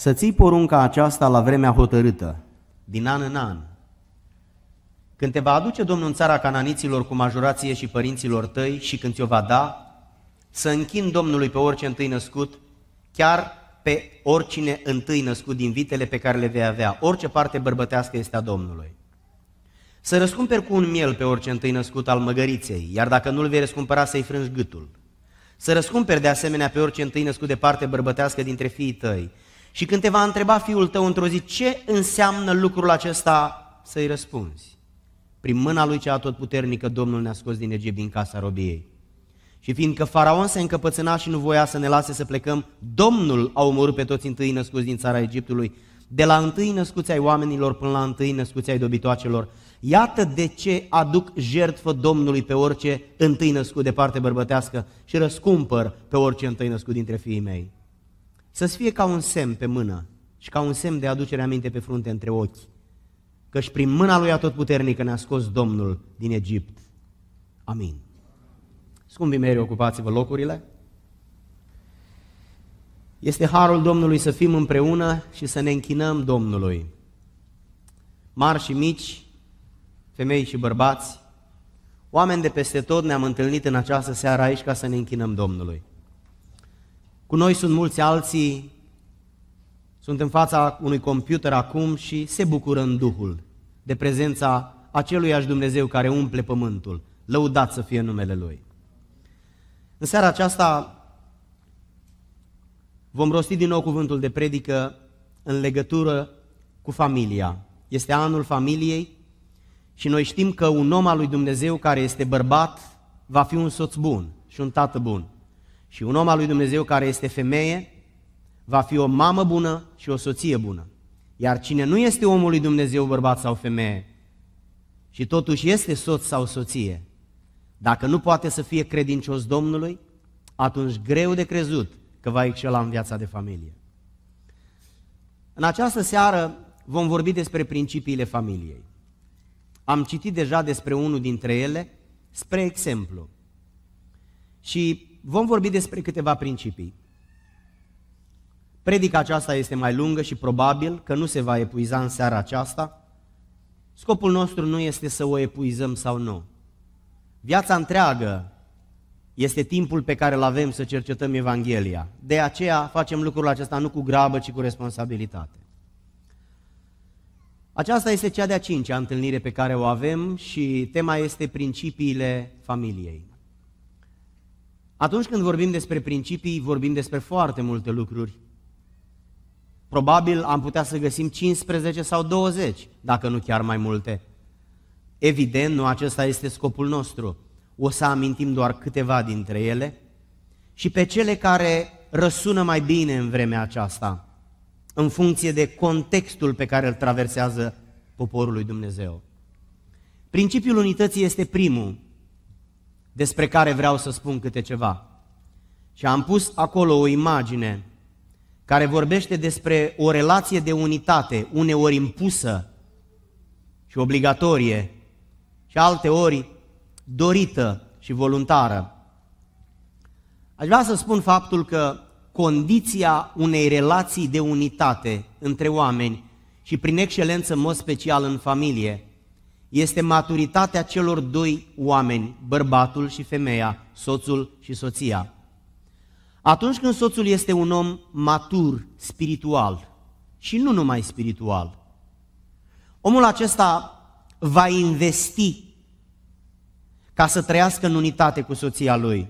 să ții porunca aceasta la vremea hotărâtă, din an în an. Când te va aduce Domnul în țara cananiților cu majorație și părinților tăi și când ți-o va da, să închin Domnului pe orice întâi născut, chiar pe oricine întâi născut din vitele pe care le vei avea. Orice parte bărbătească este a Domnului. Să răscumperi cu un miel pe orice întâi născut al măgăriței, iar dacă nu-l vei răscumpăra, să-i frângi gâtul. Să răscumperi de asemenea pe orice întâi născut de parte bărbătească dintre fiii tăi, și când te va întreba fiul tău într-o zi ce înseamnă lucrul acesta, să-i răspunzi. Prin mâna lui cea atotputernică Domnul ne-a scos din Egipt, din casa robiei. Și fiindcă faraon se încăpățâna și nu voia să ne lase să plecăm, Domnul a omorât pe toți întâi născuți din țara Egiptului, de la întâi născuți ai oamenilor până la întâi născuți ai dobitoacelor. Iată de ce aduc jertfă Domnului pe orice întâi născut de parte bărbătească și răscumpăr pe orice întâi născut dintre fiii mei să-ți fie ca un semn pe mână și ca un semn de aducere aminte pe frunte între ochi, căci prin mâna lui atotputernică ne-a scos Domnul din Egipt. Amin. Scumbi meri, ocupați-vă locurile. Este harul Domnului să fim împreună și să ne închinăm Domnului. Mari și mici, femei și bărbați, oameni de peste tot ne-am întâlnit în această seară aici ca să ne închinăm Domnului. Cu noi sunt mulți alții, sunt în fața unui computer acum și se bucură în Duhul de prezența aceluiași Dumnezeu care umple pământul. Lăudat să fie numele Lui. În seara aceasta vom rosti din nou cuvântul de predică în legătură cu familia. Este anul familiei și noi știm că un om al lui Dumnezeu care este bărbat va fi un soț bun și un tată bun. Și un om al lui Dumnezeu care este femeie va fi o mamă bună și o soție bună. Iar cine nu este omul lui Dumnezeu, bărbat sau femeie, și totuși este soț sau soție, dacă nu poate să fie credincios Domnului, atunci greu de crezut că va excela în viața de familie. În această seară vom vorbi despre principiile familiei. Am citit deja despre unul dintre ele, spre exemplu. Și vom vorbi despre câteva principii. Predica aceasta este mai lungă și probabil că nu se va epuiza în seara aceasta. Scopul nostru nu este să o epuizăm sau nu. Viața întreagă este timpul pe care îl avem să cercetăm Evanghelia. De aceea facem lucrul acesta nu cu grabă, ci cu responsabilitate. Aceasta este cea de-a cincea întâlnire pe care o avem și tema este principiile familiei. Atunci când vorbim despre principii, vorbim despre foarte multe lucruri. Probabil am putea să găsim 15 sau 20, dacă nu chiar mai multe. Evident, nu acesta este scopul nostru. O să amintim doar câteva dintre ele și pe cele care răsună mai bine în vremea aceasta, în funcție de contextul pe care îl traversează poporul lui Dumnezeu. Principiul unității este primul despre care vreau să spun câte ceva. Și am pus acolo o imagine care vorbește despre o relație de unitate, uneori impusă și obligatorie, și alte ori dorită și voluntară. Aș vrea să spun faptul că condiția unei relații de unitate între oameni și prin excelență în mod special în familie este maturitatea celor doi oameni, bărbatul și femeia, soțul și soția. Atunci când soțul este un om matur spiritual și nu numai spiritual, omul acesta va investi ca să trăiască în unitate cu soția lui.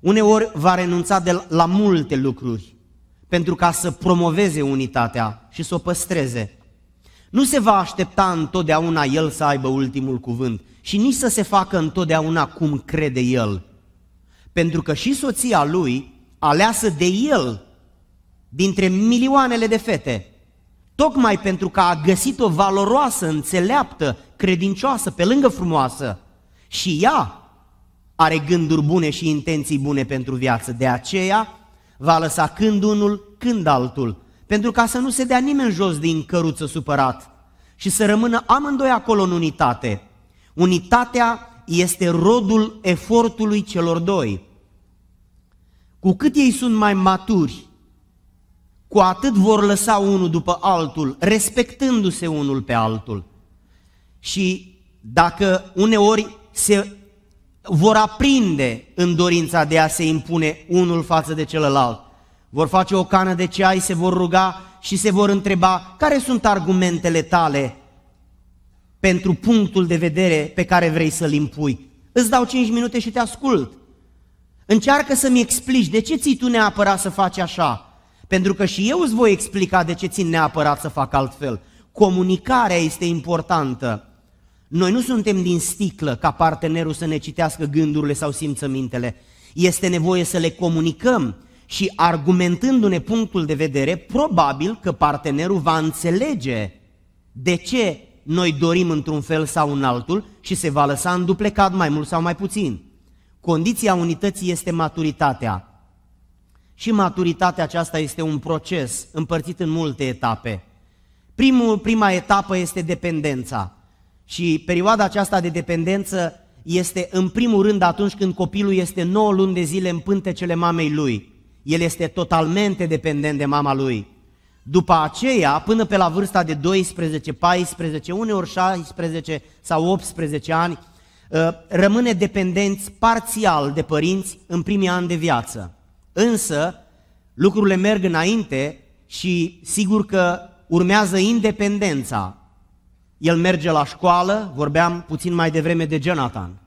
Uneori va renunța de la multe lucruri pentru ca să promoveze unitatea și să o păstreze nu se va aștepta întotdeauna el să aibă ultimul cuvânt și nici să se facă întotdeauna cum crede el. Pentru că și soția lui, aleasă de el, dintre milioanele de fete, tocmai pentru că a găsit o valoroasă, înțeleaptă, credincioasă, pe lângă frumoasă, și ea are gânduri bune și intenții bune pentru viață. De aceea va lăsa când unul, când altul, pentru ca să nu se dea nimeni jos din căruță supărat și să rămână amândoi acolo în unitate. Unitatea este rodul efortului celor doi. Cu cât ei sunt mai maturi, cu atât vor lăsa unul după altul, respectându-se unul pe altul. Și dacă uneori se vor aprinde în dorința de a se impune unul față de celălalt, vor face o cană de ceai, se vor ruga și se vor întreba care sunt argumentele tale pentru punctul de vedere pe care vrei să-l impui. Îți dau 5 minute și te ascult. Încearcă să-mi explici de ce ții tu neapărat să faci așa. Pentru că și eu îți voi explica de ce țin neapărat să fac altfel. Comunicarea este importantă. Noi nu suntem din sticlă ca partenerul să ne citească gândurile sau simțămintele. Este nevoie să le comunicăm și argumentându-ne punctul de vedere, probabil că partenerul va înțelege de ce noi dorim într-un fel sau în altul și se va lăsa înduplecat mai mult sau mai puțin. Condiția unității este maturitatea. Și maturitatea aceasta este un proces împărțit în multe etape. Primul, prima etapă este dependența. Și perioada aceasta de dependență este în primul rând atunci când copilul este 9 luni de zile în pântecele mamei lui el este totalmente dependent de mama lui. După aceea, până pe la vârsta de 12, 14, uneori 16 sau 18 ani, ă, rămâne dependenți parțial de părinți în primii ani de viață. Însă, lucrurile merg înainte și sigur că urmează independența. El merge la școală, vorbeam puțin mai devreme de Jonathan.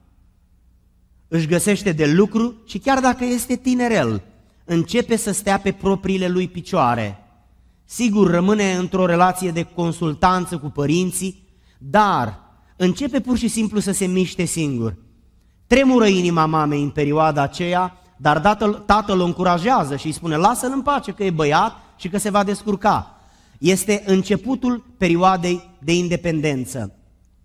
Își găsește de lucru și chiar dacă este tinerel, începe să stea pe propriile lui picioare. Sigur, rămâne într-o relație de consultanță cu părinții, dar începe pur și simplu să se miște singur. Tremură inima mamei în perioada aceea, dar tatăl, tatăl o încurajează și îi spune, lasă-l în pace că e băiat și că se va descurca. Este începutul perioadei de independență.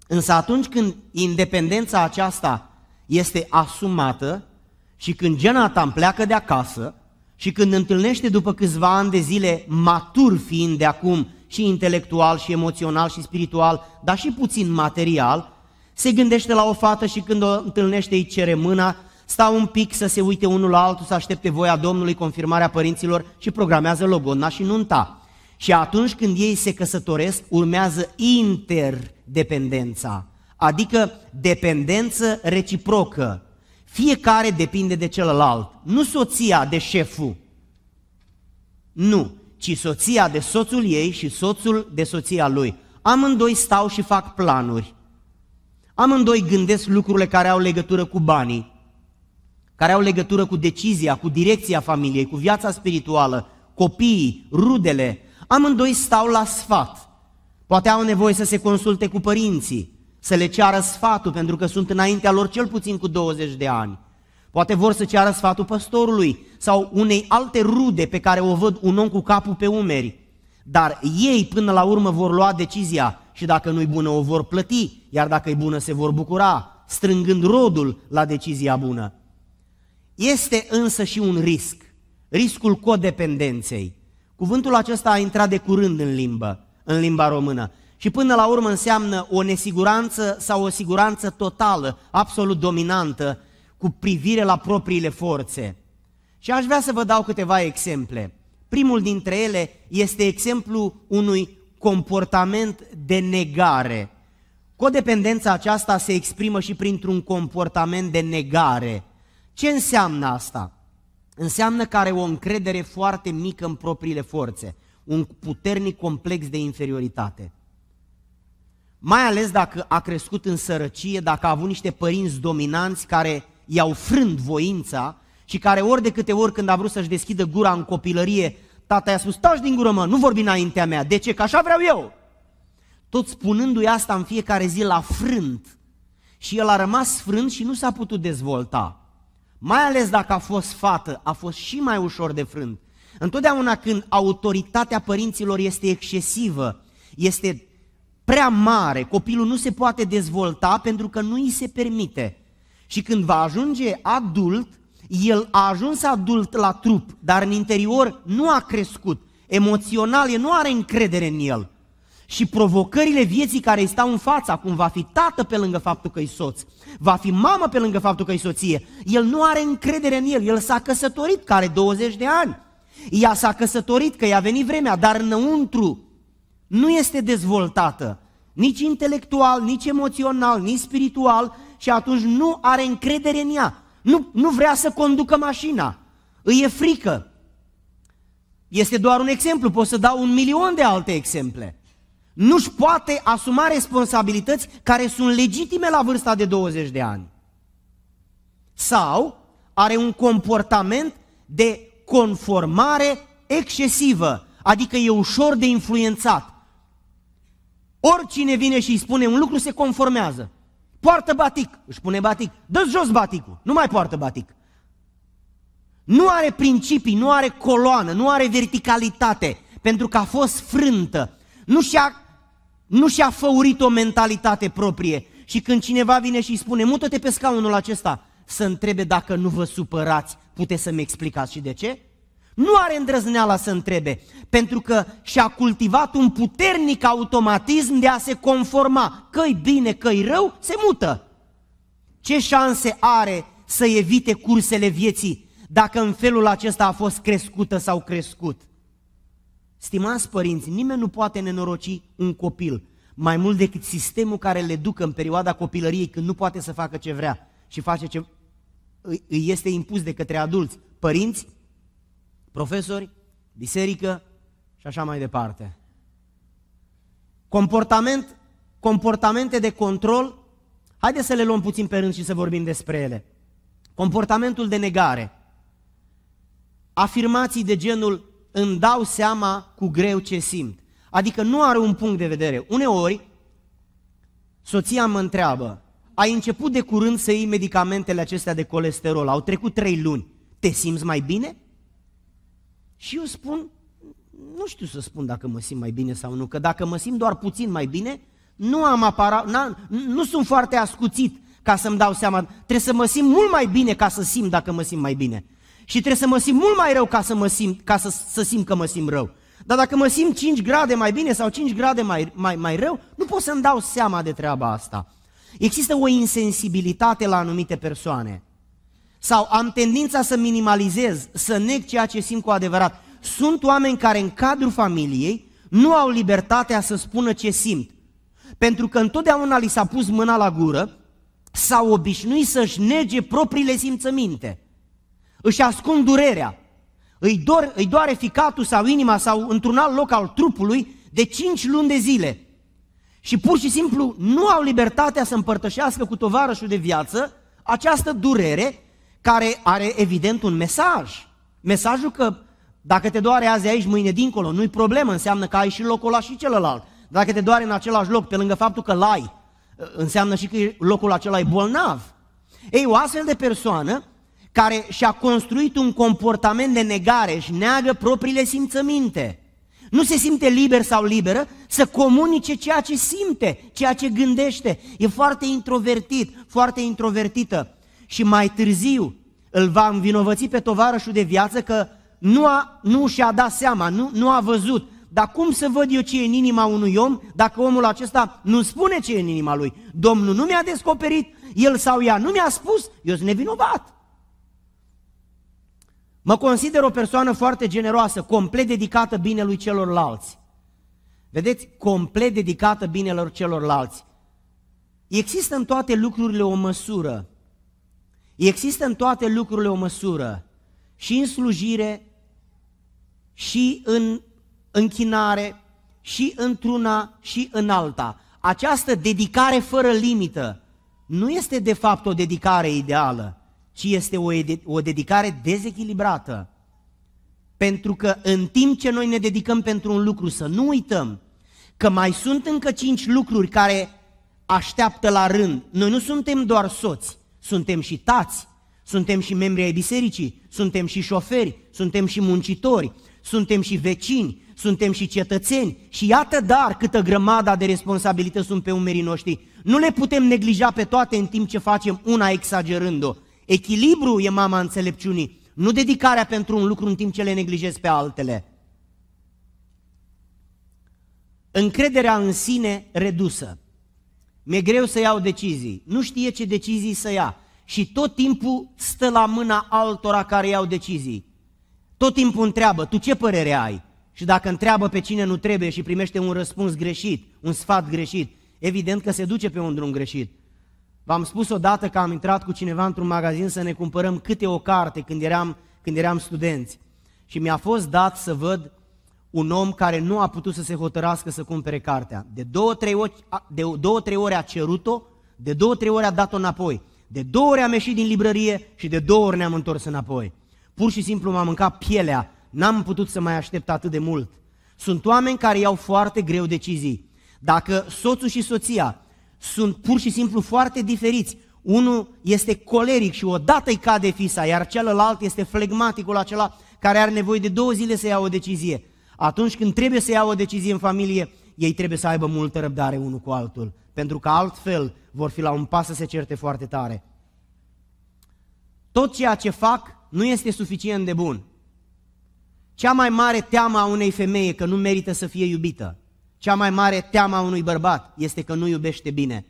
Însă atunci când independența aceasta este asumată și când Jonathan pleacă de acasă, și când întâlnește după câțiva ani de zile, matur fiind de acum și intelectual și emoțional și spiritual, dar și puțin material, se gândește la o fată și când o întâlnește îi cere mâna, stau un pic să se uite unul la altul, să aștepte voia Domnului, confirmarea părinților și programează logodna și nunta. Și atunci când ei se căsătoresc, urmează interdependența, adică dependență reciprocă. Fiecare depinde de celălalt. Nu soția de șeful. Nu, ci soția de soțul ei și soțul de soția lui. Amândoi stau și fac planuri. Amândoi gândesc lucrurile care au legătură cu banii, care au legătură cu decizia, cu direcția familiei, cu viața spirituală, copiii, rudele. Amândoi stau la sfat. Poate au nevoie să se consulte cu părinții, să le ceară sfatul, pentru că sunt înaintea lor cel puțin cu 20 de ani. Poate vor să ceară sfatul păstorului sau unei alte rude pe care o văd un om cu capul pe umeri. Dar ei până la urmă vor lua decizia și dacă nu-i bună o vor plăti, iar dacă e bună se vor bucura, strângând rodul la decizia bună. Este însă și un risc, riscul codependenței. Cuvântul acesta a intrat de curând în limbă, în limba română și până la urmă înseamnă o nesiguranță sau o siguranță totală, absolut dominantă, cu privire la propriile forțe. Și aș vrea să vă dau câteva exemple. Primul dintre ele este exemplu unui comportament de negare. Codependența aceasta se exprimă și printr-un comportament de negare. Ce înseamnă asta? Înseamnă că are o încredere foarte mică în propriile forțe, un puternic complex de inferioritate mai ales dacă a crescut în sărăcie, dacă a avut niște părinți dominanți care i-au frânt voința și care ori de câte ori când a vrut să-și deschidă gura în copilărie, tata i-a spus, taci din gură mă, nu vorbi înaintea mea, de ce? Că așa vreau eu. Tot spunându-i asta în fiecare zi la frânt. Și el a rămas frânt și nu s-a putut dezvolta. Mai ales dacă a fost fată, a fost și mai ușor de frânt. Întotdeauna când autoritatea părinților este excesivă, este prea mare, copilul nu se poate dezvolta pentru că nu îi se permite. Și când va ajunge adult, el a ajuns adult la trup, dar în interior nu a crescut. Emoțional, el nu are încredere în el. Și provocările vieții care îi stau în fața, cum va fi tată pe lângă faptul că e soț, va fi mamă pe lângă faptul că e soție, el nu are încredere în el, el s-a căsătorit, care 20 de ani. Ea s-a căsătorit, că i-a venit vremea, dar înăuntru nu este dezvoltată, nici intelectual, nici emoțional, nici spiritual și atunci nu are încredere în ea. Nu, nu vrea să conducă mașina, îi e frică. Este doar un exemplu, pot să dau un milion de alte exemple. Nu-și poate asuma responsabilități care sunt legitime la vârsta de 20 de ani. Sau are un comportament de conformare excesivă, adică e ușor de influențat. Oricine vine și îi spune un lucru se conformează. Poartă batic, își pune batic, dă jos baticul, nu mai poartă batic. Nu are principii, nu are coloană, nu are verticalitate, pentru că a fost frântă. Nu și-a, nu și-a făurit o mentalitate proprie. Și când cineva vine și îi spune, mută-te pe scaunul acesta, să întrebe dacă nu vă supărați, puteți să-mi explicați și de ce? nu are îndrăzneala să întrebe, pentru că și-a cultivat un puternic automatism de a se conforma, că bine, că rău, se mută. Ce șanse are să evite cursele vieții dacă în felul acesta a fost crescută sau crescut? Stimați părinți, nimeni nu poate nenoroci un copil mai mult decât sistemul care le ducă în perioada copilăriei când nu poate să facă ce vrea și face ce îi este impus de către adulți, părinți profesori, biserică și așa mai departe. Comportament, comportamente de control, haideți să le luăm puțin pe rând și să vorbim despre ele. Comportamentul de negare. Afirmații de genul îmi dau seama cu greu ce simt. Adică nu are un punct de vedere. Uneori, soția mă întreabă, ai început de curând să iei medicamentele acestea de colesterol, au trecut trei luni, te simți mai bine? Și eu spun, nu știu să spun dacă mă simt mai bine sau nu, că dacă mă simt doar puțin mai bine, nu am aparat, nu sunt foarte ascuțit ca să-mi dau seama. Trebuie să mă simt mult mai bine ca să simt dacă mă simt mai bine. Și trebuie să mă simt mult mai rău ca să, mă simt, ca să, să simt că mă simt rău. Dar dacă mă simt 5 grade mai bine sau 5 grade mai, mai, mai rău, nu pot să-mi dau seama de treaba asta. Există o insensibilitate la anumite persoane. Sau am tendința să minimalizez, să neg ceea ce simt cu adevărat. Sunt oameni care în cadrul familiei nu au libertatea să spună ce simt. Pentru că întotdeauna li s-a pus mâna la gură, s-au obișnuit să-și nege propriile simțăminte. Își ascund durerea. Îi, dor, îi doare ficatul sau inima sau într-un alt loc al trupului de 5 luni de zile. Și pur și simplu nu au libertatea să împărtășească cu tovarășul de viață această durere care are evident un mesaj. Mesajul că dacă te doare azi aici, mâine dincolo, nu-i problemă, înseamnă că ai și locul ăla și celălalt. Dacă te doare în același loc, pe lângă faptul că l-ai, înseamnă și că locul acela e bolnav. Ei, o astfel de persoană care și-a construit un comportament de negare, și neagă propriile simțăminte. Nu se simte liber sau liberă să comunice ceea ce simte, ceea ce gândește. E foarte introvertit, foarte introvertită și mai târziu îl va învinovăți pe tovarășul de viață că nu, a, nu și-a dat seama, nu, nu a văzut. Dar cum să văd eu ce e în inima unui om dacă omul acesta nu spune ce e în inima lui? Domnul nu mi-a descoperit, el sau ea nu mi-a spus, eu sunt nevinovat. Mă consider o persoană foarte generoasă, complet dedicată binelui celorlalți. Vedeți, complet dedicată binelor celorlalți. Există în toate lucrurile o măsură Există în toate lucrurile o măsură, și în slujire, și în închinare, și într-una, și în alta. Această dedicare fără limită nu este de fapt o dedicare ideală, ci este o, o dedicare dezechilibrată. Pentru că în timp ce noi ne dedicăm pentru un lucru, să nu uităm că mai sunt încă cinci lucruri care așteaptă la rând. Noi nu suntem doar soți, suntem și tați, suntem și membri ai bisericii, suntem și șoferi, suntem și muncitori, suntem și vecini, suntem și cetățeni și iată dar câtă grămada de responsabilități sunt pe umerii noștri. Nu le putem neglija pe toate în timp ce facem una exagerând-o. Echilibru e mama înțelepciunii, nu dedicarea pentru un lucru în timp ce le neglijez pe altele. Încrederea în sine redusă mi-e greu să iau decizii, nu știe ce decizii să ia și tot timpul stă la mâna altora care iau decizii. Tot timpul întreabă, tu ce părere ai? Și dacă întreabă pe cine nu trebuie și primește un răspuns greșit, un sfat greșit, evident că se duce pe un drum greșit. V-am spus odată că am intrat cu cineva într-un magazin să ne cumpărăm câte o carte când eram, când eram studenți. Și mi-a fost dat să văd un om care nu a putut să se hotărască să cumpere cartea. De două, trei ori, de două, trei ori a cerut-o, de două, trei ori a dat-o înapoi. De două ori am ieșit din librărie și de două ori ne-am întors înapoi. Pur și simplu m-am mâncat pielea, n-am putut să mai aștept atât de mult. Sunt oameni care iau foarte greu decizii. Dacă soțul și soția sunt pur și simplu foarte diferiți, unul este coleric și odată îi cade fisa, iar celălalt este flegmaticul acela care are nevoie de două zile să ia o decizie. Atunci când trebuie să ia o decizie în familie, ei trebuie să aibă multă răbdare unul cu altul, pentru că altfel vor fi la un pas să se certe foarte tare. Tot ceea ce fac nu este suficient de bun. Cea mai mare teamă a unei femei e că nu merită să fie iubită. Cea mai mare teamă a unui bărbat este că nu iubește bine.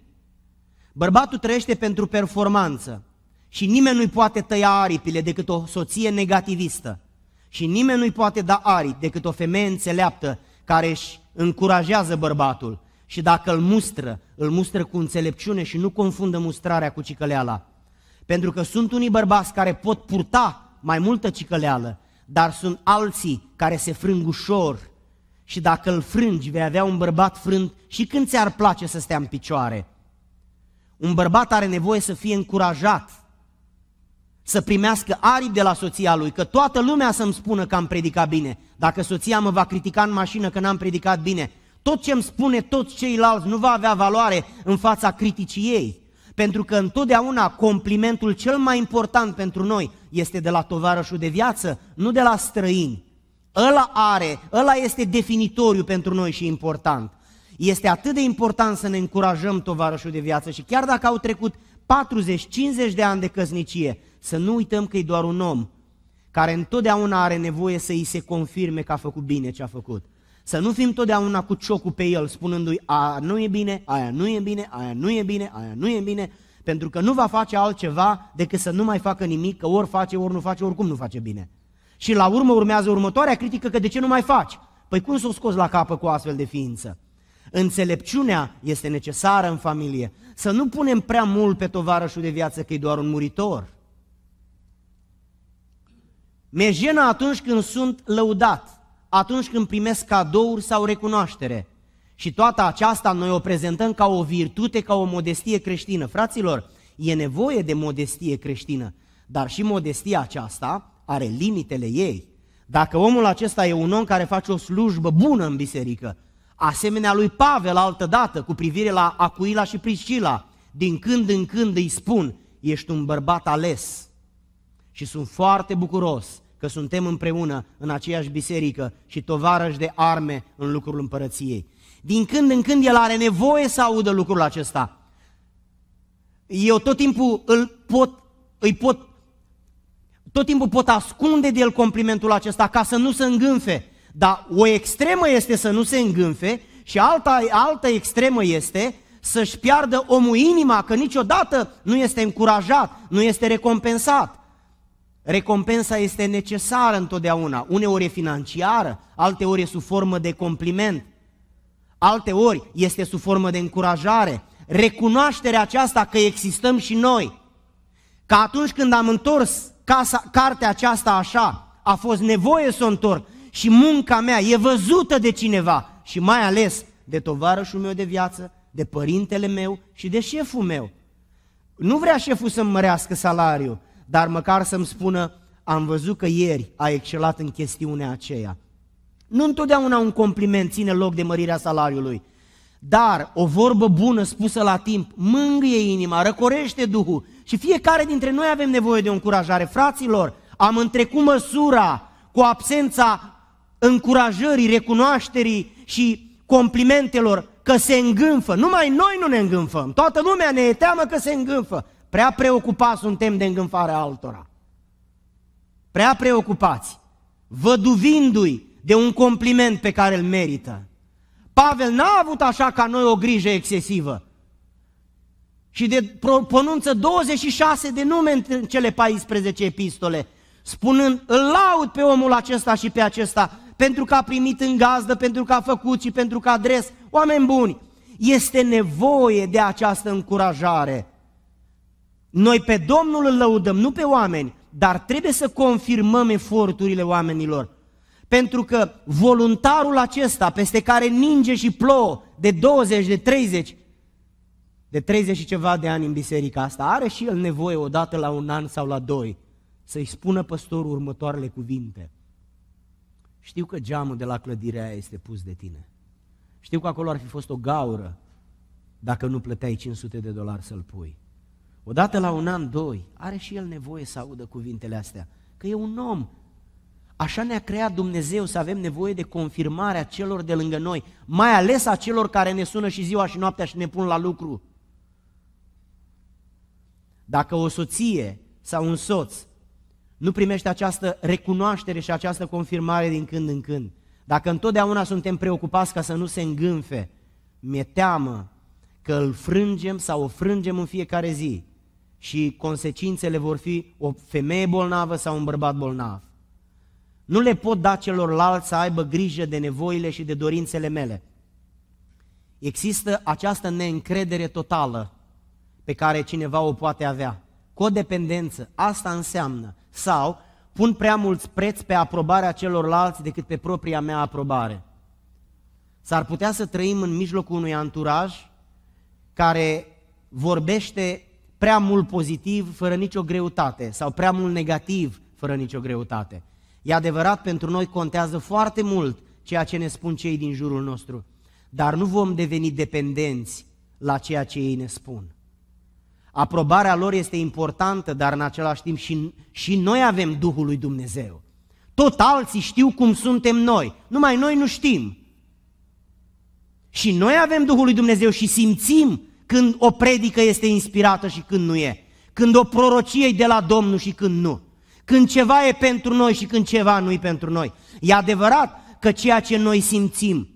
Bărbatul trăiește pentru performanță și nimeni nu-i poate tăia aripile decât o soție negativistă. Și nimeni nu-i poate da aripi decât o femeie înțeleaptă care își încurajează bărbatul. Și dacă îl mustră, îl mustră cu înțelepciune și nu confundă mustrarea cu cicăleala. Pentru că sunt unii bărbați care pot purta mai multă cicăleală, dar sunt alții care se frâng ușor și dacă îl frângi vei avea un bărbat frânt și când ți-ar place să stea în picioare. Un bărbat are nevoie să fie încurajat să primească aripi de la soția lui, că toată lumea să-mi spună că am predicat bine. Dacă soția mă va critica în mașină că n-am predicat bine, tot ce îmi spune toți ceilalți nu va avea valoare în fața criticii ei. Pentru că întotdeauna complimentul cel mai important pentru noi este de la tovarășul de viață, nu de la străini. Ăla are, ăla este definitoriu pentru noi și important. Este atât de important să ne încurajăm tovarășul de viață și chiar dacă au trecut 40-50 de ani de căsnicie, să nu uităm că e doar un om care întotdeauna are nevoie să îi se confirme că a făcut bine ce a făcut. Să nu fim totdeauna cu ciocul pe el, spunându-i, aia nu e bine, aia nu e bine, aia nu e bine, aia nu e bine, pentru că nu va face altceva decât să nu mai facă nimic, că ori face, ori nu face, oricum nu face bine. Și la urmă urmează următoarea critică, că de ce nu mai faci? Păi cum s o scos la capă cu astfel de ființă? Înțelepciunea este necesară în familie. Să nu punem prea mult pe tovarășul de viață că e doar un muritor jenă atunci când sunt lăudat, atunci când primesc cadouri sau recunoaștere. Și toată aceasta noi o prezentăm ca o virtute, ca o modestie creștină. Fraților, e nevoie de modestie creștină, dar și modestia aceasta are limitele ei. Dacă omul acesta e un om care face o slujbă bună în biserică, asemenea lui Pavel altădată cu privire la Acuila și Priscila, din când în când îi spun, ești un bărbat ales, și sunt foarte bucuros că suntem împreună în aceeași biserică și tovarăși de arme în lucrul împărăției. Din când în când el are nevoie să audă lucrul acesta. Eu tot timpul îl pot, îi pot, tot timpul pot ascunde de el complimentul acesta ca să nu se îngânfe. Dar o extremă este să nu se îngânfe și alta, altă extremă este să-și piardă omul inima că niciodată nu este încurajat, nu este recompensat. Recompensa este necesară întotdeauna, uneori e financiară, alteori e sub formă de compliment, alteori este sub formă de încurajare. Recunoașterea aceasta că existăm și noi, că atunci când am întors casa, cartea aceasta așa, a fost nevoie să o întorc și munca mea e văzută de cineva și mai ales de tovarășul meu de viață, de părintele meu și de șeful meu. Nu vrea șeful să-mi mărească salariul, dar măcar să-mi spună, am văzut că ieri a excelat în chestiunea aceea. Nu întotdeauna un compliment ține loc de mărirea salariului, dar o vorbă bună spusă la timp mângâie inima, răcorește Duhul și fiecare dintre noi avem nevoie de o încurajare. Fraților, am întrecut măsura cu absența încurajării, recunoașterii și complimentelor că se îngânfă. Numai noi nu ne îngânfăm. Toată lumea ne e teamă că se îngânfă. Prea preocupați suntem de îngânfarea altora. Prea preocupați, văduvindu-i de un compliment pe care îl merită. Pavel n-a avut așa ca noi o grijă excesivă. Și de, pronunță 26 de nume în cele 14 epistole, spunând, îl laud pe omul acesta și pe acesta, pentru că a primit în gazdă, pentru că a făcut și pentru că a adres. Oameni buni, este nevoie de această încurajare. Noi pe Domnul îl lăudăm, nu pe oameni, dar trebuie să confirmăm eforturile oamenilor. Pentru că voluntarul acesta, peste care ninge și plouă de 20, de 30, de 30 și ceva de ani în biserica asta, are și el nevoie odată la un an sau la doi să-i spună păstorul următoarele cuvinte. Știu că geamul de la clădirea aia este pus de tine. Știu că acolo ar fi fost o gaură dacă nu plăteai 500 de dolari să-l pui odată la un an, doi, are și el nevoie să audă cuvintele astea, că e un om. Așa ne-a creat Dumnezeu să avem nevoie de confirmarea celor de lângă noi, mai ales a celor care ne sună și ziua și noaptea și ne pun la lucru. Dacă o soție sau un soț nu primește această recunoaștere și această confirmare din când în când, dacă întotdeauna suntem preocupați ca să nu se îngânfe, mi-e teamă că îl frângem sau o frângem în fiecare zi și consecințele vor fi o femeie bolnavă sau un bărbat bolnav. Nu le pot da celorlalți să aibă grijă de nevoile și de dorințele mele. Există această neîncredere totală pe care cineva o poate avea. Codependență, asta înseamnă. Sau pun prea mulți preț pe aprobarea celorlalți decât pe propria mea aprobare. S-ar putea să trăim în mijlocul unui anturaj care vorbește prea mult pozitiv fără nicio greutate sau prea mult negativ fără nicio greutate. E adevărat, pentru noi contează foarte mult ceea ce ne spun cei din jurul nostru, dar nu vom deveni dependenți la ceea ce ei ne spun. Aprobarea lor este importantă, dar în același timp și, și noi avem Duhul lui Dumnezeu. Tot alții știu cum suntem noi, numai noi nu știm. Și noi avem Duhul lui Dumnezeu și simțim când o predică este inspirată și când nu e, când o prorocie e de la Domnul și când nu, când ceva e pentru noi și când ceva nu e pentru noi. E adevărat că ceea ce noi simțim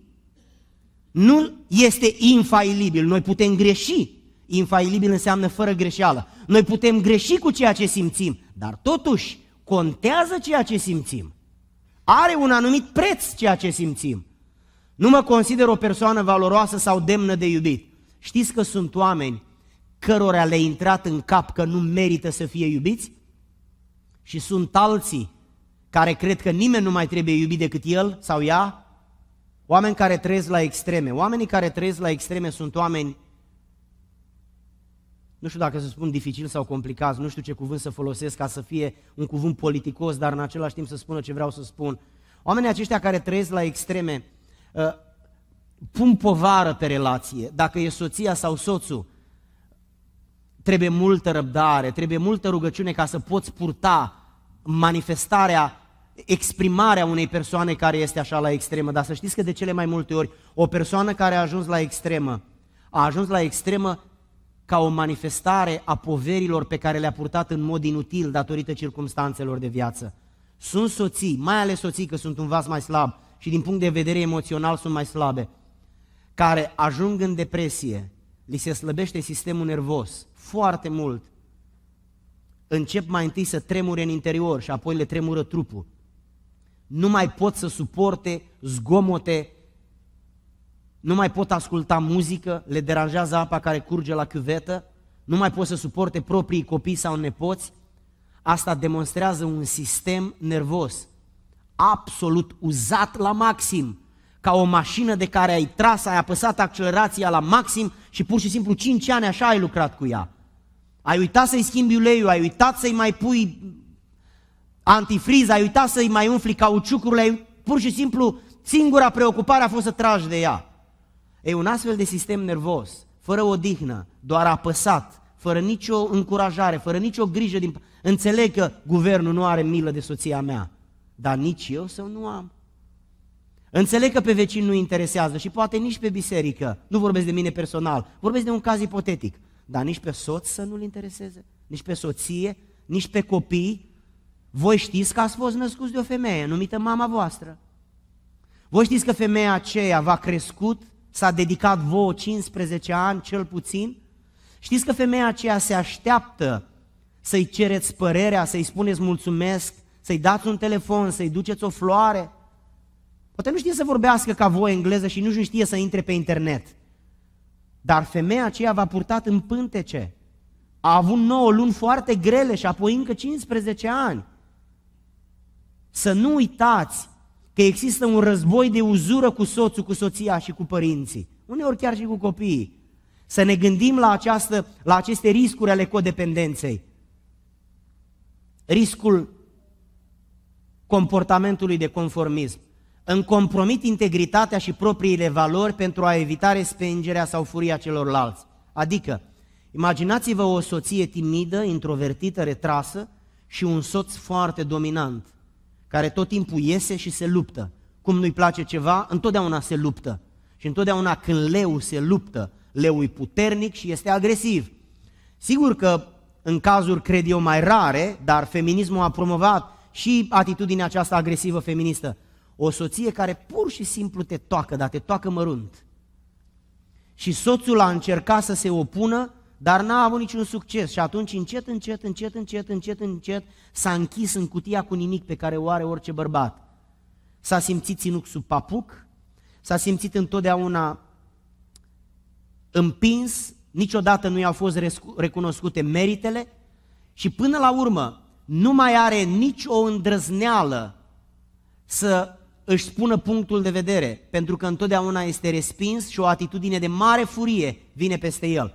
nu este infailibil, noi putem greși, infailibil înseamnă fără greșeală, noi putem greși cu ceea ce simțim, dar totuși contează ceea ce simțim. Are un anumit preț ceea ce simțim. Nu mă consider o persoană valoroasă sau demnă de iubit Știți că sunt oameni cărora le-a intrat în cap că nu merită să fie iubiți? Și sunt alții care cred că nimeni nu mai trebuie iubit decât el sau ea? Oameni care trăiesc la extreme. Oamenii care trăiesc la extreme sunt oameni, nu știu dacă să spun dificil sau complicat, nu știu ce cuvânt să folosesc ca să fie un cuvânt politicos, dar în același timp să spună ce vreau să spun. Oamenii aceștia care trăiesc la extreme, ă, pun povară pe relație, dacă e soția sau soțul, trebuie multă răbdare, trebuie multă rugăciune ca să poți purta manifestarea, exprimarea unei persoane care este așa la extremă. Dar să știți că de cele mai multe ori o persoană care a ajuns la extremă, a ajuns la extremă ca o manifestare a poverilor pe care le-a purtat în mod inutil datorită circumstanțelor de viață. Sunt soții, mai ales soții că sunt un vas mai slab și din punct de vedere emoțional sunt mai slabe care ajung în depresie, li se slăbește sistemul nervos foarte mult, încep mai întâi să tremure în interior și apoi le tremură trupul. Nu mai pot să suporte zgomote, nu mai pot asculta muzică, le deranjează apa care curge la cuvetă, nu mai pot să suporte proprii copii sau nepoți. Asta demonstrează un sistem nervos absolut uzat la maxim ca o mașină de care ai tras, ai apăsat accelerația la maxim și pur și simplu 5 ani așa ai lucrat cu ea. Ai uitat să-i schimbi uleiul, ai uitat să-i mai pui antifriz, ai uitat să-i mai umfli cauciucurile, pur și simplu singura preocupare a fost să tragi de ea. E un astfel de sistem nervos, fără o dihnă, doar apăsat, fără nicio încurajare, fără nicio grijă din... Înțeleg că guvernul nu are milă de soția mea, dar nici eu să nu am. Înțeleg că pe vecin nu interesează și poate nici pe biserică, nu vorbesc de mine personal, vorbesc de un caz ipotetic, dar nici pe soț să nu-l intereseze, nici pe soție, nici pe copii. Voi știți că ați fost născuți de o femeie numită mama voastră. Voi știți că femeia aceea v-a crescut, s-a dedicat vouă 15 ani cel puțin? Știți că femeia aceea se așteaptă să-i cereți părerea, să-i spuneți mulțumesc, să-i dați un telefon, să-i duceți o floare? Poate nu știe să vorbească ca voi engleză și nici nu știe să intre pe internet. Dar femeia aceea v-a purtat în pântece. A avut 9 luni foarte grele și apoi încă 15 ani. Să nu uitați că există un război de uzură cu soțul, cu soția și cu părinții. Uneori chiar și cu copiii. Să ne gândim la, această, la aceste riscuri ale codependenței. Riscul comportamentului de conformism îmi compromit integritatea și propriile valori pentru a evita respingerea sau furia celorlalți. Adică, imaginați-vă o soție timidă, introvertită, retrasă și un soț foarte dominant, care tot timpul iese și se luptă. Cum nu-i place ceva, întotdeauna se luptă. Și întotdeauna când leu se luptă, leu e puternic și este agresiv. Sigur că în cazuri, cred eu, mai rare, dar feminismul a promovat și atitudinea aceasta agresivă feministă. O soție care pur și simplu te toacă, dar te toacă mărunt. Și soțul a încercat să se opună, dar n-a avut niciun succes și atunci încet, încet, încet, încet, încet, încet s-a închis în cutia cu nimic pe care o are orice bărbat. S-a simțit ținut sub papuc, s-a simțit întotdeauna împins, niciodată nu i-au fost recunoscute meritele și până la urmă nu mai are nici o îndrăzneală să își spună punctul de vedere, pentru că întotdeauna este respins și o atitudine de mare furie vine peste el.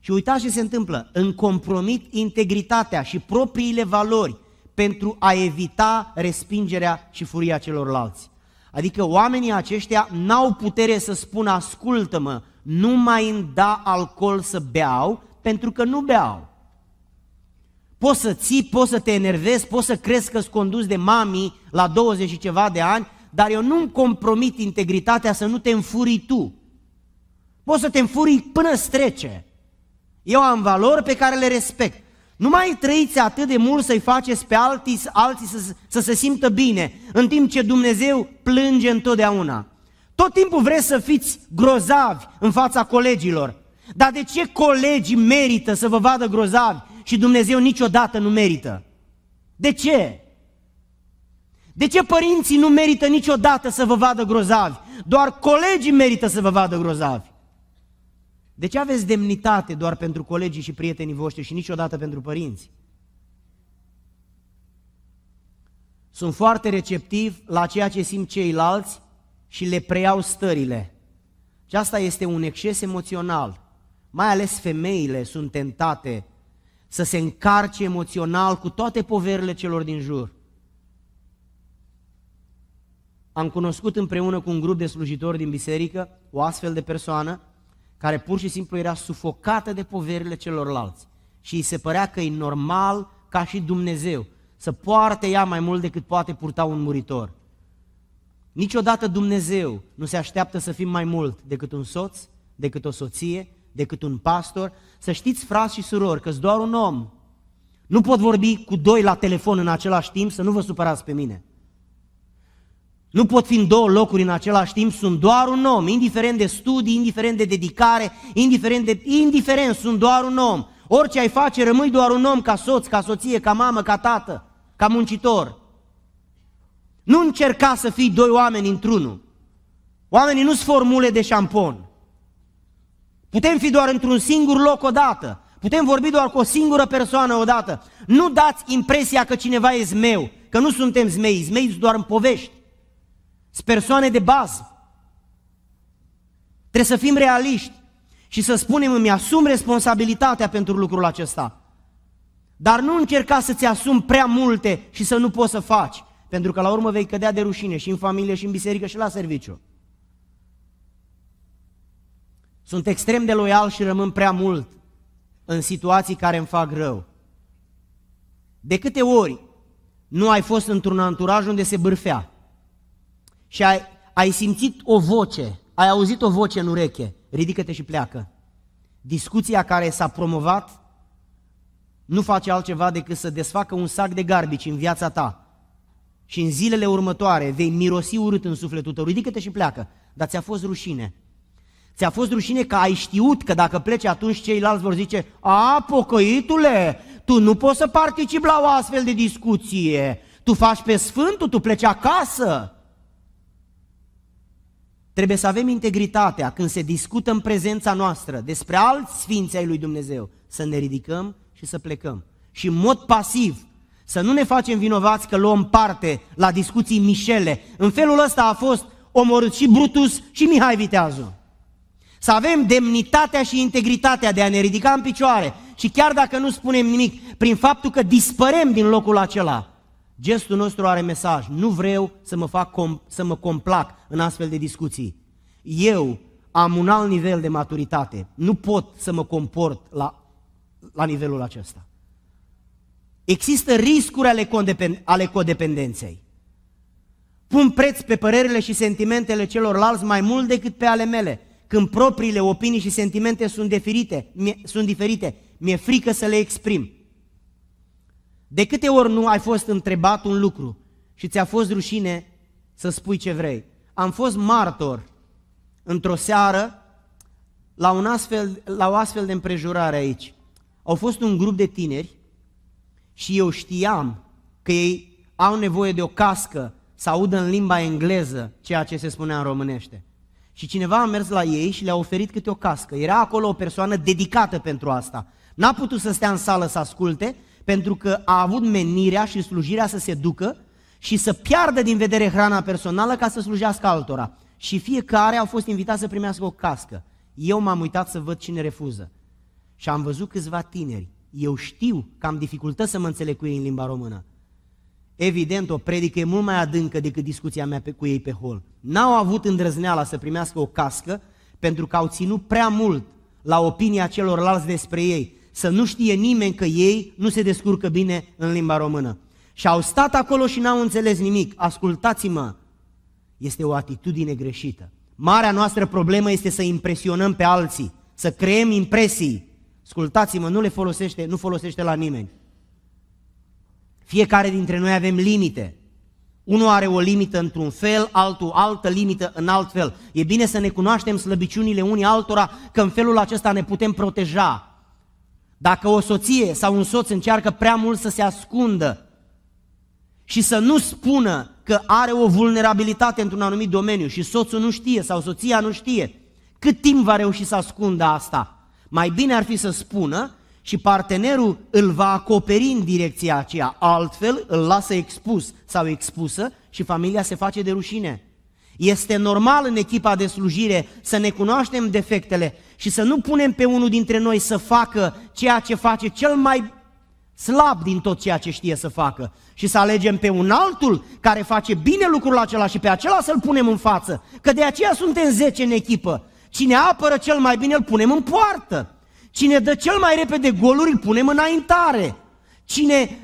Și uitați ce se întâmplă, în compromit integritatea și propriile valori pentru a evita respingerea și furia celorlalți. Adică oamenii aceștia n-au putere să spună, ascultă-mă, nu mai îmi da alcool să beau, pentru că nu beau. Poți să ții, poți să te enervezi, poți să crezi că-ți condus de mami la 20 și ceva de ani dar eu nu-mi compromit integritatea să nu te înfurii tu. Poți să te înfurii până strece. Eu am valori pe care le respect. Nu mai trăiți atât de mult să-i faceți pe alții, alții să, să se simtă bine, în timp ce Dumnezeu plânge întotdeauna. Tot timpul vreți să fiți grozavi în fața colegilor. Dar de ce colegii merită să vă vadă grozavi și Dumnezeu niciodată nu merită? De ce? De ce părinții nu merită niciodată să vă vadă grozavi? Doar colegii merită să vă vadă grozavi. De ce aveți demnitate doar pentru colegii și prietenii voștri și niciodată pentru părinți? Sunt foarte receptiv la ceea ce simt ceilalți și le preiau stările. Și asta este un exces emoțional. Mai ales femeile sunt tentate să se încarce emoțional cu toate poverile celor din jur am cunoscut împreună cu un grup de slujitori din biserică o astfel de persoană care pur și simplu era sufocată de poverile celorlalți și îi se părea că e normal ca și Dumnezeu să poarte ea mai mult decât poate purta un muritor. Niciodată Dumnezeu nu se așteaptă să fim mai mult decât un soț, decât o soție, decât un pastor. Să știți, frați și surori, că doar un om. Nu pot vorbi cu doi la telefon în același timp, să nu vă supărați pe mine. Nu pot fi în două locuri în același timp, sunt doar un om, indiferent de studii, indiferent de dedicare, indiferent de... indiferent, sunt doar un om. Orice ai face, rămâi doar un om ca soț, ca soție, ca mamă, ca tată, ca muncitor. Nu încerca să fii doi oameni într-unul. Oamenii nu sunt formule de șampon. Putem fi doar într-un singur loc odată. Putem vorbi doar cu o singură persoană odată. Nu dați impresia că cineva e zmeu, că nu suntem zmei, zmei doar în povești. Sunt persoane de bază. Trebuie să fim realiști și să spunem îmi asum responsabilitatea pentru lucrul acesta. Dar nu încerca să-ți asumi prea multe și să nu poți să faci, pentru că la urmă vei cădea de rușine și în familie și în biserică și la serviciu. Sunt extrem de loial și rămân prea mult în situații care îmi fac rău. De câte ori nu ai fost într-un anturaj unde se bârfea? și ai, ai simțit o voce, ai auzit o voce în ureche, ridică-te și pleacă. Discuția care s-a promovat nu face altceva decât să desfacă un sac de garbici în viața ta și în zilele următoare vei mirosi urât în sufletul tău, ridică-te și pleacă, dar ți-a fost rușine. Ți-a fost rușine că ai știut că dacă pleci atunci ceilalți vor zice A, pocăitule, tu nu poți să participi la o astfel de discuție, tu faci pe sfântul, tu pleci acasă. Trebuie să avem integritatea când se discută în prezența noastră despre alți sfinți ai lui Dumnezeu, să ne ridicăm și să plecăm. Și în mod pasiv, să nu ne facem vinovați că luăm parte la discuții mișele. În felul ăsta a fost omorât și Brutus și Mihai Viteazu. Să avem demnitatea și integritatea de a ne ridica în picioare și chiar dacă nu spunem nimic, prin faptul că dispărem din locul acela, Gestul nostru are mesaj. Nu vreau să mă, fac com, să mă complac în astfel de discuții. Eu am un alt nivel de maturitate. Nu pot să mă comport la, la nivelul acesta. Există riscuri ale, codepen, ale codependenței. Pun preț pe părerile și sentimentele celorlalți mai mult decât pe ale mele. Când propriile opinii și sentimente sunt diferite, mie, sunt diferite, mi-e frică să le exprim. De câte ori nu ai fost întrebat un lucru și ți-a fost rușine să spui ce vrei? Am fost martor într-o seară la, un astfel, la o astfel de împrejurare aici. Au fost un grup de tineri și eu știam că ei au nevoie de o cască să audă în limba engleză ceea ce se spunea în românește. Și cineva a mers la ei și le-a oferit câte o cască. Era acolo o persoană dedicată pentru asta. N-a putut să stea în sală să asculte, pentru că a avut menirea și slujirea să se ducă și să piardă din vedere hrana personală ca să slujească altora. Și fiecare au fost invitat să primească o cască. Eu m-am uitat să văd cine refuză. Și am văzut câțiva tineri. Eu știu că am dificultăți să mă înțeleg cu ei în limba română. Evident, o predică e mult mai adâncă decât discuția mea pe, cu ei pe hol. N-au avut îndrăzneala să primească o cască pentru că au ținut prea mult la opinia celorlalți despre ei să nu știe nimeni că ei nu se descurcă bine în limba română. Și au stat acolo și n-au înțeles nimic. Ascultați-mă, este o atitudine greșită. Marea noastră problemă este să impresionăm pe alții, să creăm impresii. Ascultați-mă, nu le folosește, nu folosește la nimeni. Fiecare dintre noi avem limite. Unul are o limită într-un fel, altul altă limită în alt fel. E bine să ne cunoaștem slăbiciunile unii altora, că în felul acesta ne putem proteja. Dacă o soție sau un soț încearcă prea mult să se ascundă și să nu spună că are o vulnerabilitate într-un anumit domeniu și soțul nu știe sau soția nu știe, cât timp va reuși să ascundă asta? Mai bine ar fi să spună și partenerul îl va acoperi în direcția aceea, altfel îl lasă expus sau expusă și familia se face de rușine. Este normal în echipa de slujire să ne cunoaștem defectele, și să nu punem pe unul dintre noi să facă ceea ce face cel mai slab din tot ceea ce știe să facă și să alegem pe un altul care face bine lucrul acela și pe acela să-l punem în față, că de aceea suntem 10 în echipă. Cine apără cel mai bine îl punem în poartă. Cine dă cel mai repede goluri îl punem înaintare. Cine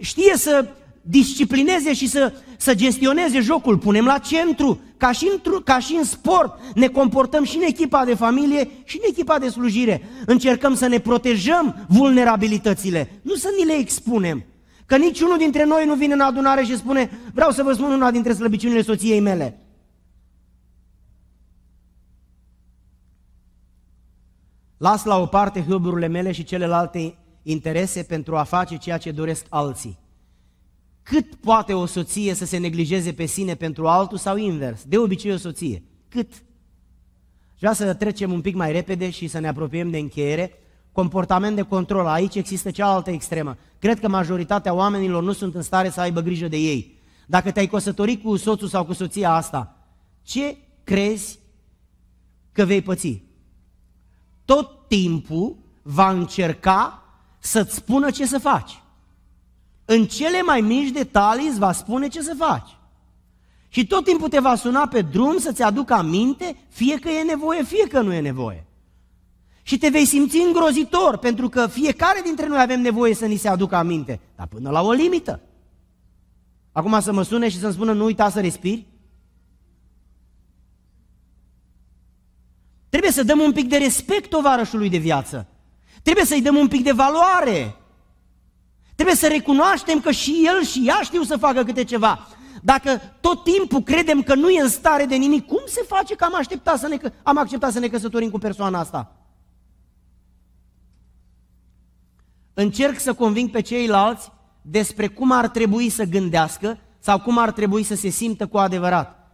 știe să disciplineze și să, să gestioneze jocul, punem la centru. Ca și, într- ca și în sport ne comportăm și în echipa de familie și în echipa de slujire. Încercăm să ne protejăm vulnerabilitățile, nu să ni le expunem. Că niciunul dintre noi nu vine în adunare și spune vreau să vă spun una dintre slăbiciunile soției mele. Las la o parte hâburile mele și celelalte interese pentru a face ceea ce doresc alții. Cât poate o soție să se neglijeze pe sine pentru altul sau invers? De obicei o soție. Cât? Și vreau să trecem un pic mai repede și să ne apropiem de încheiere. Comportament de control. Aici există cealaltă extremă. Cred că majoritatea oamenilor nu sunt în stare să aibă grijă de ei. Dacă te-ai căsătorit cu soțul sau cu soția asta, ce crezi că vei păți? Tot timpul va încerca să-ți spună ce să faci. În cele mai mici detalii îți va spune ce să faci. Și tot timpul te va suna pe drum să-ți aducă aminte, fie că e nevoie, fie că nu e nevoie. Și te vei simți îngrozitor, pentru că fiecare dintre noi avem nevoie să ni se aducă aminte, dar până la o limită. Acum să mă sune și să-mi spună, nu uita să respiri? Trebuie să dăm un pic de respect tovarășului de viață. Trebuie să-i dăm un pic de valoare. Trebuie să recunoaștem că și el și ea știu să facă câte ceva. Dacă tot timpul credem că nu e în stare de nimic, cum se face că am, așteptat să ne, am acceptat să ne căsătorim cu persoana asta? Încerc să conving pe ceilalți despre cum ar trebui să gândească sau cum ar trebui să se simtă cu adevărat.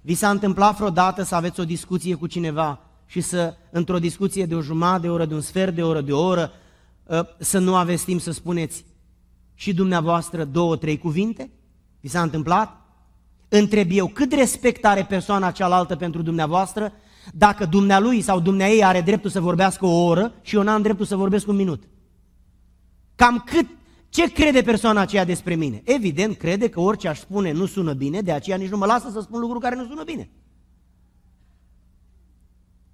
Vi s-a întâmplat vreodată să aveți o discuție cu cineva și să, într-o discuție de o jumătate de oră, de un sfert de oră, de o oră, ă, să nu aveți timp să spuneți și dumneavoastră două, trei cuvinte? Vi s-a întâmplat? Întreb eu cât respect are persoana cealaltă pentru dumneavoastră dacă dumnealui sau dumneaei are dreptul să vorbească o oră și eu n-am dreptul să vorbesc un minut. Cam cât, ce crede persoana aceea despre mine? Evident, crede că orice aș spune nu sună bine, de aceea nici nu mă lasă să spun lucruri care nu sună bine.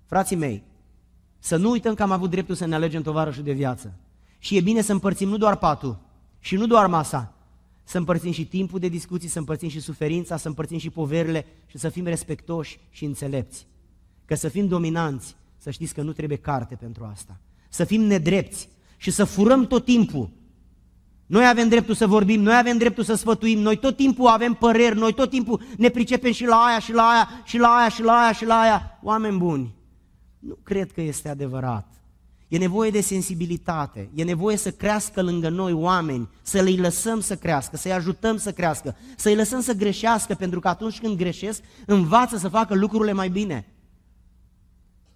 Frații mei, să nu uităm că am avut dreptul să ne alegem tovarășul de viață. Și e bine să împărțim nu doar patul, și nu doar masa, să împărțim și timpul de discuții, să împărțim și suferința, să împărțim și poverile și să fim respectoși și înțelepți. Că să fim dominanți, să știți că nu trebuie carte pentru asta. Să fim nedrepți și să furăm tot timpul. Noi avem dreptul să vorbim, noi avem dreptul să sfătuim, noi tot timpul avem păreri, noi tot timpul ne pricepem și la aia, și la aia, și la aia, și la aia, și la aia. Oameni buni, nu cred că este adevărat E nevoie de sensibilitate, e nevoie să crească lângă noi oameni, să le lăsăm să crească, să-i ajutăm să crească, să-i lăsăm să greșească, pentru că atunci când greșesc, învață să facă lucrurile mai bine.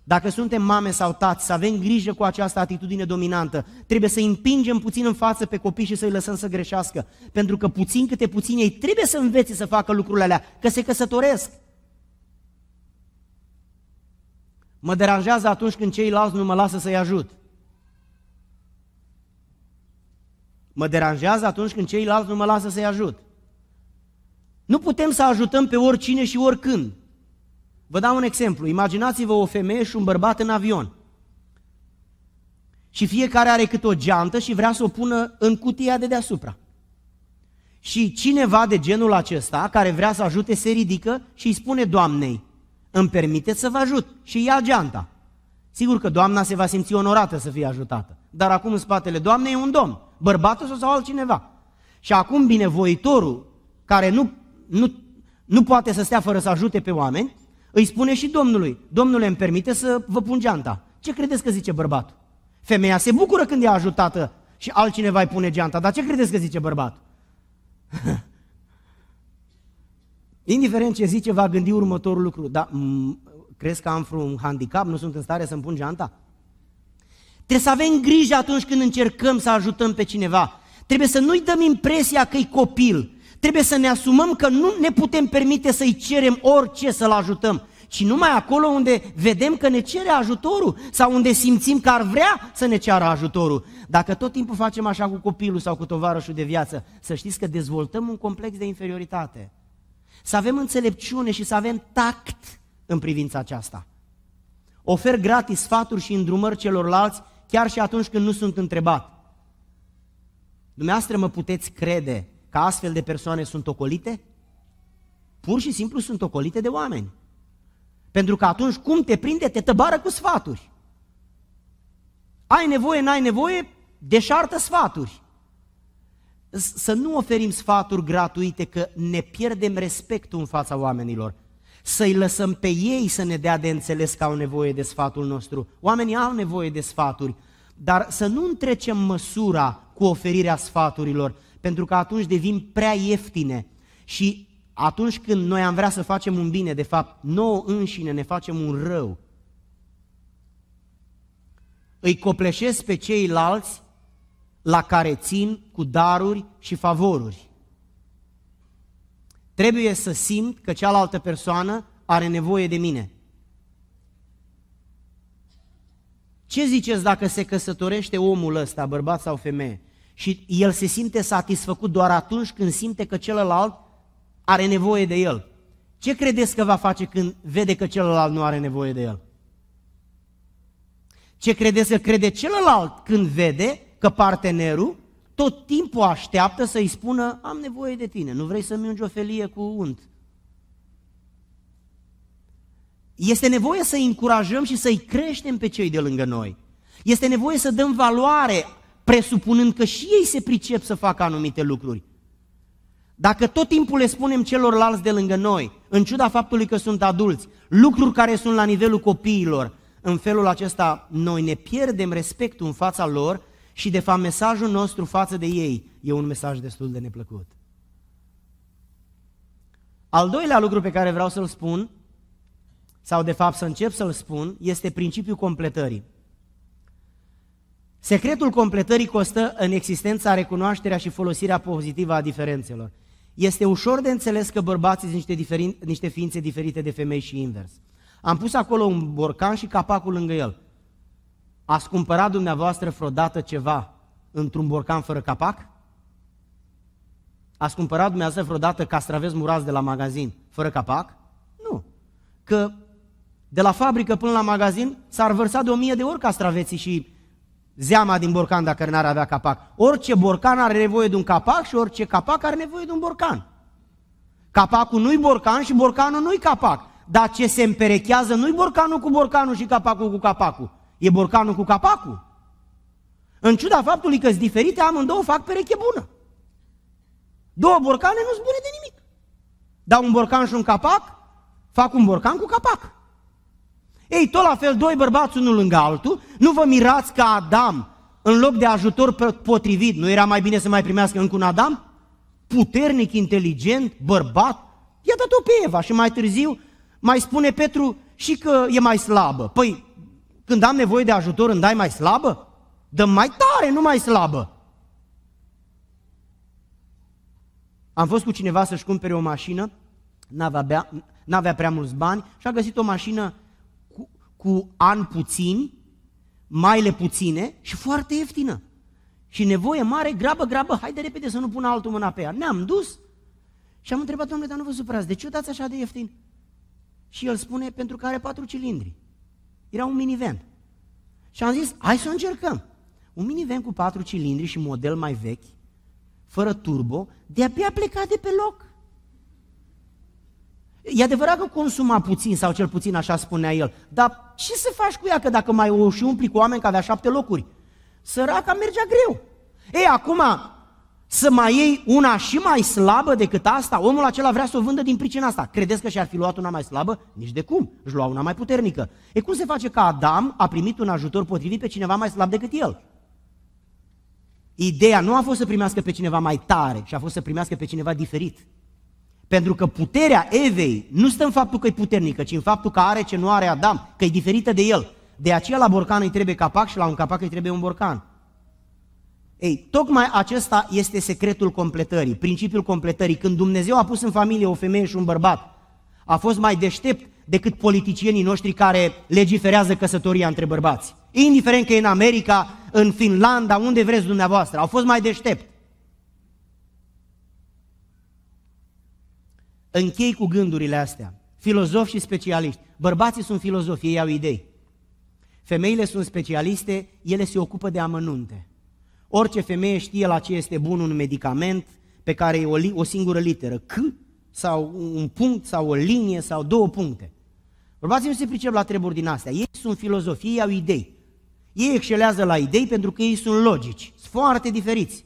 Dacă suntem mame sau tați, să avem grijă cu această atitudine dominantă, trebuie să îi împingem puțin în față pe copii și să-i lăsăm să greșească, pentru că puțin câte puțin ei trebuie să învețe să facă lucrurile alea, că se căsătoresc. Mă deranjează atunci când ceilalți nu mă lasă să-i ajut. Mă deranjează atunci când ceilalți nu mă lasă să-i ajut. Nu putem să ajutăm pe oricine și oricând. Vă dau un exemplu. Imaginați-vă o femeie și un bărbat în avion. Și fiecare are câte o geantă și vrea să o pună în cutia de deasupra. Și cineva de genul acesta, care vrea să ajute, se ridică și îi spune doamnei, îmi permiteți să vă ajut și ia geanta. Sigur că doamna se va simți onorată să fie ajutată, dar acum în spatele doamnei e un domn, bărbatul sau, sau altcineva. Și acum binevoitorul, care nu, nu, nu poate să stea fără să ajute pe oameni, îi spune și domnului, domnule îmi permite să vă pun geanta. Ce credeți că zice bărbatul? Femeia se bucură când e ajutată și altcineva îi pune geanta, dar ce credeți că zice bărbatul? Indiferent ce zice, va gândi următorul lucru. Da, m- crezi că am un handicap? Nu sunt în stare să-mi pun geanta? Trebuie să avem grijă atunci când încercăm să ajutăm pe cineva. Trebuie să nu-i dăm impresia că e copil. Trebuie să ne asumăm că nu ne putem permite să-i cerem orice să-l ajutăm, ci numai acolo unde vedem că ne cere ajutorul sau unde simțim că ar vrea să ne ceară ajutorul. Dacă tot timpul facem așa cu copilul sau cu tovarășul de viață, să știți că dezvoltăm un complex de inferioritate. Să avem înțelepciune și să avem tact în privința aceasta. Ofer gratis sfaturi și îndrumări celorlalți, chiar și atunci când nu sunt întrebat. Dumneavoastră mă puteți crede că astfel de persoane sunt ocolite? Pur și simplu sunt ocolite de oameni. Pentru că atunci cum te prinde, te tăbară cu sfaturi. Ai nevoie, n-ai nevoie, deșartă sfaturi să nu oferim sfaturi gratuite că ne pierdem respectul în fața oamenilor. Să-i lăsăm pe ei să ne dea de înțeles că au nevoie de sfatul nostru. Oamenii au nevoie de sfaturi, dar să nu întrecem măsura cu oferirea sfaturilor, pentru că atunci devin prea ieftine și atunci când noi am vrea să facem un bine, de fapt, nouă înșine ne facem un rău. Îi copleșesc pe ceilalți la care țin cu daruri și favoruri. Trebuie să simt că cealaltă persoană are nevoie de mine. Ce ziceți dacă se căsătorește omul ăsta, bărbat sau femeie, și el se simte satisfăcut doar atunci când simte că celălalt are nevoie de el? Ce credeți că va face când vede că celălalt nu are nevoie de el? Ce credeți că crede celălalt când vede că partenerul tot timpul așteaptă să-i spună am nevoie de tine, nu vrei să-mi ungi o felie cu unt. Este nevoie să-i încurajăm și să-i creștem pe cei de lângă noi. Este nevoie să dăm valoare, presupunând că și ei se pricep să facă anumite lucruri. Dacă tot timpul le spunem celorlalți de lângă noi, în ciuda faptului că sunt adulți, lucruri care sunt la nivelul copiilor, în felul acesta noi ne pierdem respectul în fața lor și de fapt mesajul nostru față de ei e un mesaj destul de neplăcut. Al doilea lucru pe care vreau să-l spun, sau de fapt să încep să-l spun, este principiul completării. Secretul completării constă în existența, recunoașterea și folosirea pozitivă a diferențelor. Este ușor de înțeles că bărbații sunt niște, diferin, niște ființe diferite de femei și invers. Am pus acolo un borcan și capacul lângă el. Ați cumpărat dumneavoastră vreodată ceva într-un borcan fără capac? Ați cumpărat dumneavoastră vreodată castraveți murați de la magazin fără capac? Nu. Că de la fabrică până la magazin s-ar vărsa de o mie de ori castraveții și zeama din borcan dacă n-ar avea capac. Orice borcan are nevoie de un capac și orice capac are nevoie de un borcan. Capacul nu-i borcan și borcanul nu-i capac. Dar ce se împerechează nu-i borcanul cu borcanul și capacul cu capacul, e borcanul cu capacul. În ciuda faptului că sunt diferite, amândouă fac pereche bună. Două borcane nu sunt bune de nimic. Dar un borcan și un capac, fac un borcan cu capac. Ei, tot la fel, doi bărbați unul lângă altul, nu vă mirați că Adam, în loc de ajutor potrivit, nu era mai bine să mai primească încă un Adam? Puternic, inteligent, bărbat, i-a dat-o pe Eva și mai târziu mai spune Petru și că e mai slabă. Păi, când am nevoie de ajutor îmi dai mai slabă? Dă mai tare, nu mai slabă. Am fost cu cineva să-și cumpere o mașină, n-avea, n-avea prea mulți bani și a găsit o mașină cu, cu ani puțini, maile puține și foarte ieftină. Și nevoie mare, grabă, grabă, haide repede să nu pun altul mâna pe ea. Ne-am dus și am întrebat, domnule, dar nu vă supărați, de ce o dați așa de ieftin? Și el spune, pentru că are patru cilindri. Era un minivan. Și am zis, hai să încercăm. Un minivan cu patru cilindri și model mai vechi, fără turbo, de-abia plecat de pe loc. E adevărat că consuma puțin, sau cel puțin așa spunea el, dar ce să faci cu ea, că dacă mai o și umpli cu oameni care avea șapte locuri, săraca mergea greu. Ei, acum, să mai iei una și mai slabă decât asta? Omul acela vrea să o vândă din pricina asta. Credeți că și-ar fi luat una mai slabă? Nici de cum. Își lua una mai puternică. E cum se face că Adam a primit un ajutor potrivit pe cineva mai slab decât el? Ideea nu a fost să primească pe cineva mai tare, și a fost să primească pe cineva diferit. Pentru că puterea Evei nu stă în faptul că e puternică, ci în faptul că are ce nu are Adam, că e diferită de el. De aceea la borcan îi trebuie capac și la un capac îi trebuie un borcan. Ei, tocmai acesta este secretul completării, principiul completării. Când Dumnezeu a pus în familie o femeie și un bărbat, a fost mai deștept decât politicienii noștri care legiferează căsătoria între bărbați. Indiferent că e în America, în Finlanda, unde vreți dumneavoastră, au fost mai deștept. Închei cu gândurile astea. Filozofi și specialiști. Bărbații sunt filozofi, ei au idei. Femeile sunt specialiste, ele se ocupă de amănunte. Orice femeie știe la ce este bun un medicament pe care e o, li- o singură literă, C, sau un punct, sau o linie, sau două puncte. Bărbații nu se pricep la treburi din astea. Ei sunt filozofii, ei au idei. Ei excelează la idei pentru că ei sunt logici. Sunt foarte diferiți.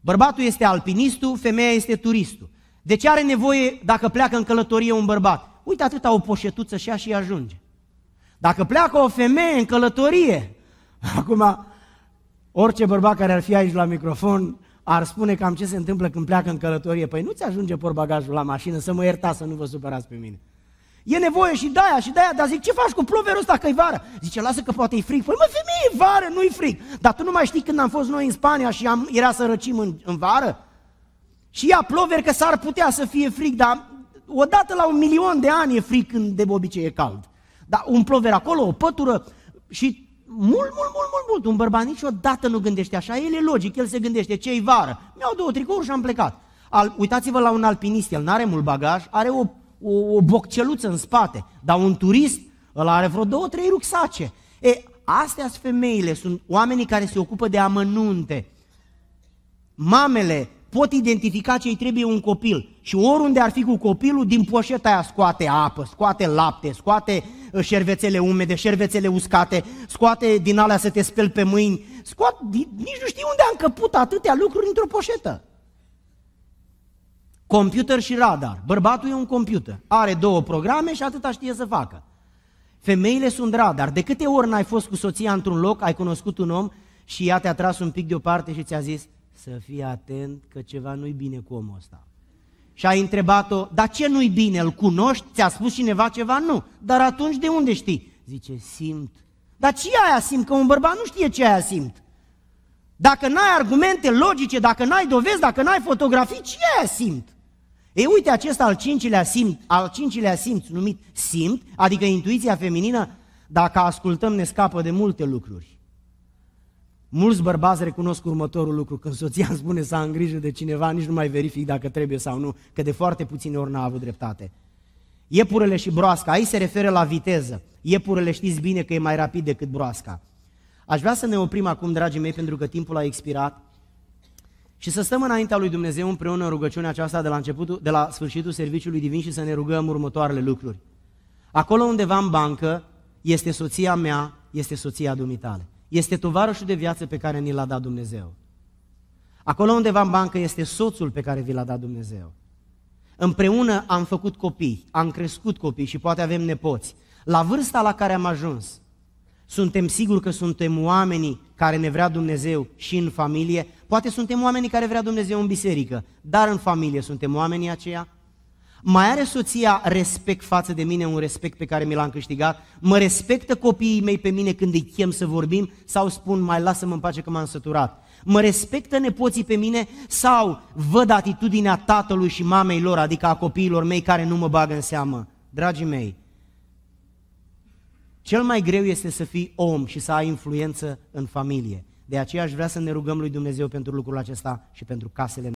Bărbatul este alpinistul, femeia este turistul. De ce are nevoie, dacă pleacă în călătorie, un bărbat? Uite atâta o poșetuță și așa și ajunge. Dacă pleacă o femeie în călătorie, Acum, orice bărbat care ar fi aici la microfon ar spune cam ce se întâmplă când pleacă în călătorie. Păi nu-ți ajunge porbagajul la mașină, să mă iertați, să nu vă supărați pe mine. E nevoie și de aia și de aia, dar zic, ce faci cu ploverul ăsta că e vară? Zice, lasă că poate e frig. Păi mă, femeie, e vară, nu-i frig. Dar tu nu mai știi când am fost noi în Spania și am, era să răcim în, în vară? Și ia plover că s-ar putea să fie frig, dar odată la un milion de ani e frig când de obicei e cald. Dar un plover acolo, o pătură și mult, mult, mult, mult, mult. Un bărbat niciodată nu gândește așa. El e logic, el se gândește ce-i vară. Mi-au două tricouri și am plecat. Al, uitați-vă la un alpinist, el nu are mult bagaj, are o, o, o bocceluță în spate, dar un turist îl are vreo două, trei rucsace. E, astea sunt femeile, sunt oamenii care se ocupă de amănunte. Mamele, pot identifica ce îi trebuie un copil. Și oriunde ar fi cu copilul, din poșeta aia scoate apă, scoate lapte, scoate uh, șervețele umede, șervețele uscate, scoate din alea să te speli pe mâini, scoate, nici nu știi unde a încăput atâtea lucruri într-o poșetă. Computer și radar. Bărbatul e un computer. Are două programe și atâta știe să facă. Femeile sunt radar. De câte ori n-ai fost cu soția într-un loc, ai cunoscut un om și ea te-a tras un pic deoparte și ți-a zis, să fii atent că ceva nu-i bine cu omul ăsta. Și a întrebat-o, dar ce nu-i bine, îl cunoști? Ți-a spus cineva ceva? Nu. Dar atunci de unde știi? Zice, simt. Dar ce aia simt? Că un bărbat nu știe ce aia simt. Dacă n-ai argumente logice, dacă n-ai dovezi, dacă n-ai fotografii, ce aia simt? Ei, uite, acesta al cincilea simt, al cincilea simt numit simt, adică intuiția feminină, dacă ascultăm ne scapă de multe lucruri. Mulți bărbați recunosc următorul lucru, când soția îmi spune să am grijă de cineva, nici nu mai verific dacă trebuie sau nu, că de foarte puține ori n-a avut dreptate. Iepurele și broasca, aici se referă la viteză. Iepurele știți bine că e mai rapid decât broasca. Aș vrea să ne oprim acum, dragii mei, pentru că timpul a expirat și să stăm înaintea lui Dumnezeu împreună în rugăciunea aceasta de la, începutul, de la sfârșitul serviciului divin și să ne rugăm următoarele lucruri. Acolo undeva în bancă este soția mea, este soția dumitale este tovarășul de viață pe care ni l-a dat Dumnezeu. Acolo undeva în bancă este soțul pe care vi l-a dat Dumnezeu. Împreună am făcut copii, am crescut copii și poate avem nepoți. La vârsta la care am ajuns, suntem siguri că suntem oamenii care ne vrea Dumnezeu și în familie, poate suntem oamenii care vrea Dumnezeu în biserică, dar în familie suntem oamenii aceia, mai are soția respect față de mine, un respect pe care mi l-am câștigat? Mă respectă copiii mei pe mine când îi chem să vorbim sau spun mai lasă-mă în pace că m-am săturat? Mă respectă nepoții pe mine sau văd atitudinea tatălui și mamei lor, adică a copiilor mei care nu mă bagă în seamă? Dragii mei, cel mai greu este să fii om și să ai influență în familie. De aceea aș vrea să ne rugăm lui Dumnezeu pentru lucrul acesta și pentru casele